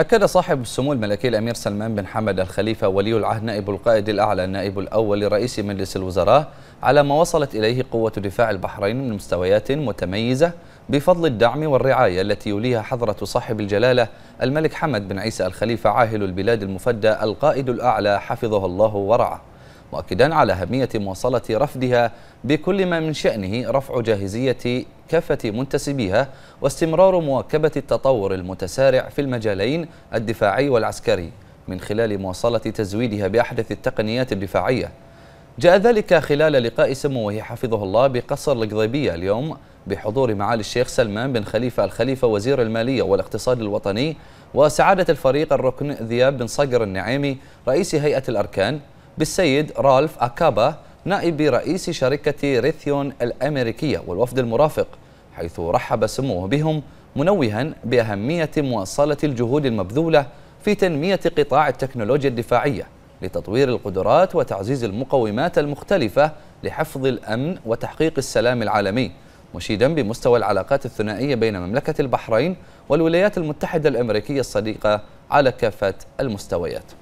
أكد صاحب السمو الملكي الأمير سلمان بن حمد الخليفة ولي العهد نائب القائد الأعلى النائب الأول لرئيس مجلس الوزراء على ما وصلت إليه قوة دفاع البحرين من مستويات متميزة بفضل الدعم والرعاية التي يوليها حضرة صاحب الجلالة الملك حمد بن عيسى الخليفة عاهل البلاد المفدى القائد الأعلى حفظه الله ورعاه مؤكدا على أهمية مواصلة رفدها بكل ما من شأنه رفع جاهزية كافة منتسبيها واستمرار مواكبة التطور المتسارع في المجالين الدفاعي والعسكري من خلال مواصلة تزويدها بأحدث التقنيات الدفاعية جاء ذلك خلال لقاء سموه حفظه الله بقصر القضيبية اليوم بحضور معالي الشيخ سلمان بن خليفة الخليفة وزير المالية والاقتصاد الوطني وسعادة الفريق الركن ذياب بن صقر النعيمي رئيس هيئة الأركان بالسيد رالف أكابا نائب رئيس شركة ريثيون الأمريكية والوفد المرافق حيث رحب سموه بهم منوها بأهمية مواصلة الجهود المبذولة في تنمية قطاع التكنولوجيا الدفاعية لتطوير القدرات وتعزيز المقومات المختلفة لحفظ الأمن وتحقيق السلام العالمي مشيدا بمستوى العلاقات الثنائية بين مملكة البحرين والولايات المتحدة الأمريكية الصديقة على كافة المستويات